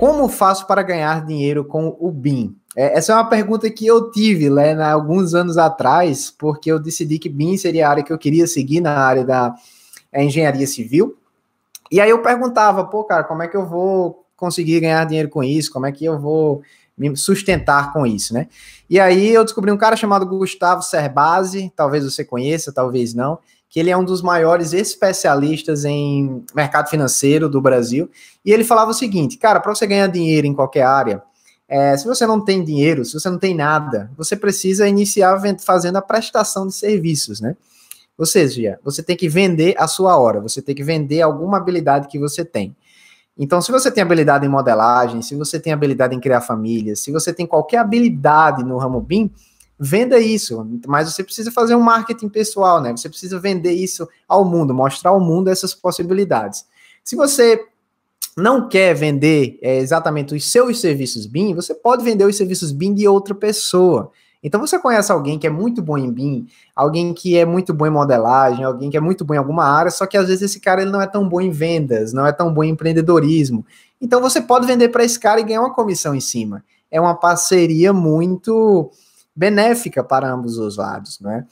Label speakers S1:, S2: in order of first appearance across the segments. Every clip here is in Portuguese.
S1: Como faço para ganhar dinheiro com o BIM? É, essa é uma pergunta que eu tive né, né alguns anos atrás, porque eu decidi que BIM seria a área que eu queria seguir na área da é, engenharia civil. E aí eu perguntava, pô, cara, como é que eu vou conseguir ganhar dinheiro com isso? Como é que eu vou me sustentar com isso, né? E aí eu descobri um cara chamado Gustavo Serbasi, talvez você conheça, talvez não que ele é um dos maiores especialistas em mercado financeiro do Brasil. E ele falava o seguinte: cara, para você ganhar dinheiro em qualquer área, é, se você não tem dinheiro, se você não tem nada, você precisa iniciar fazendo a prestação de serviços, né? Ou seja, você tem que vender a sua hora, você tem que vender alguma habilidade que você tem. Então, se você tem habilidade em modelagem, se você tem habilidade em criar famílias, se você tem qualquer habilidade no ramo BIM, venda isso, mas você precisa fazer um marketing pessoal, né? Você precisa vender isso ao mundo, mostrar ao mundo essas possibilidades. Se você não quer vender é, exatamente os seus serviços BIM, você pode vender os serviços BIM de outra pessoa. Então você conhece alguém que é muito bom em BIM, alguém que é muito bom em modelagem, alguém que é muito bom em alguma área, só que às vezes esse cara ele não é tão bom em vendas, não é tão bom em empreendedorismo. Então você pode vender para esse cara e ganhar uma comissão em cima. É uma parceria muito benéfica para ambos os lados, não é?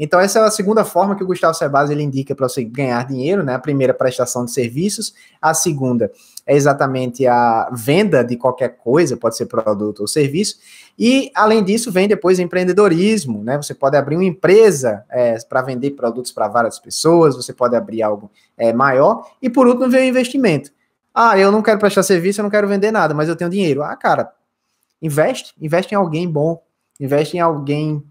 S1: Então, essa é a segunda forma que o Gustavo Sebas ele indica para você ganhar dinheiro, né? A primeira, prestação de serviços. A segunda é exatamente a venda de qualquer coisa, pode ser produto ou serviço. E, além disso, vem depois empreendedorismo, né? Você pode abrir uma empresa é, para vender produtos para várias pessoas, você pode abrir algo é, maior. E, por último, vem o investimento. Ah, eu não quero prestar serviço, eu não quero vender nada, mas eu tenho dinheiro. Ah, cara, investe, investe em alguém bom, investe em alguém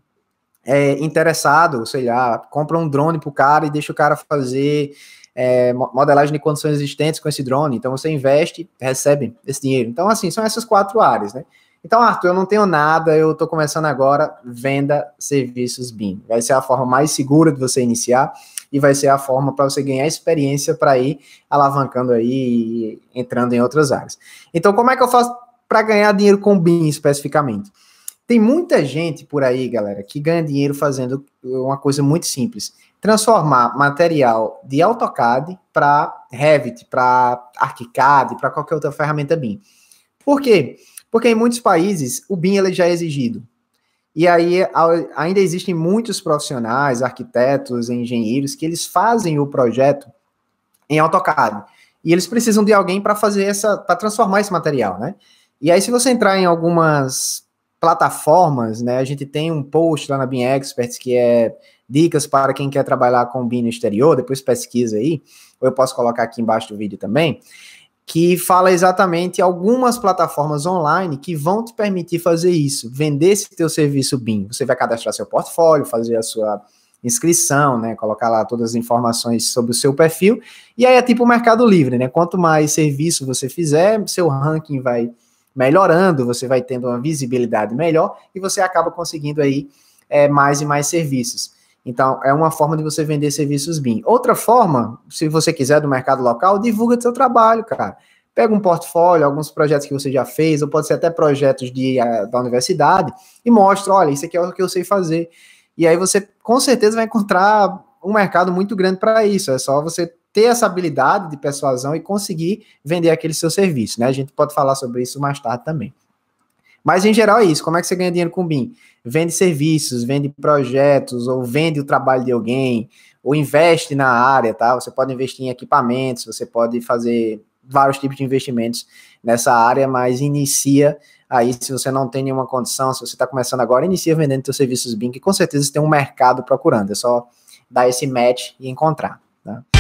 S1: é, interessado, sei lá, compra um drone para o cara e deixa o cara fazer é, modelagem de condições existentes com esse drone. Então você investe, recebe esse dinheiro. Então, assim, são essas quatro áreas, né? Então, Arthur, eu não tenho nada, eu estou começando agora, venda serviços BIM. Vai ser a forma mais segura de você iniciar e vai ser a forma para você ganhar experiência para ir alavancando aí e entrando em outras áreas. Então, como é que eu faço para ganhar dinheiro com BIM especificamente? Tem muita gente por aí, galera, que ganha dinheiro fazendo uma coisa muito simples: transformar material de AutoCAD para Revit, para ArchiCAD, para qualquer outra ferramenta BIM. Por quê? Porque em muitos países o BIM ele já é exigido. E aí ainda existem muitos profissionais, arquitetos, engenheiros que eles fazem o projeto em AutoCAD. E eles precisam de alguém para fazer essa, para transformar esse material, né? E aí se você entrar em algumas plataformas, né? A gente tem um post lá na Bin Experts que é dicas para quem quer trabalhar com BIM no exterior, depois pesquisa aí, ou eu posso colocar aqui embaixo do vídeo também, que fala exatamente algumas plataformas online que vão te permitir fazer isso, vender esse teu serviço BIM. Você vai cadastrar seu portfólio, fazer a sua inscrição, né, colocar lá todas as informações sobre o seu perfil, e aí é tipo o Mercado Livre, né? Quanto mais serviço você fizer, seu ranking vai melhorando, você vai tendo uma visibilidade melhor e você acaba conseguindo aí é, mais e mais serviços. Então, é uma forma de você vender serviços BIM. Outra forma, se você quiser do mercado local, divulga seu trabalho, cara. Pega um portfólio, alguns projetos que você já fez, ou pode ser até projetos de, ah, da universidade, e mostra: olha, isso aqui é o que eu sei fazer. E aí você com certeza vai encontrar um mercado muito grande para isso. É só você ter essa habilidade de persuasão e conseguir vender aquele seu serviço, né? A gente pode falar sobre isso mais tarde também. Mas em geral é isso. Como é que você ganha dinheiro com o BIM? Vende serviços, vende projetos, ou vende o trabalho de alguém, ou investe na área, tá? Você pode investir em equipamentos, você pode fazer vários tipos de investimentos nessa área, mas inicia aí se você não tem nenhuma condição, se você está começando agora, inicia vendendo seus serviços BIM, que com certeza tem um mercado procurando. É só dar esse match e encontrar. Tá?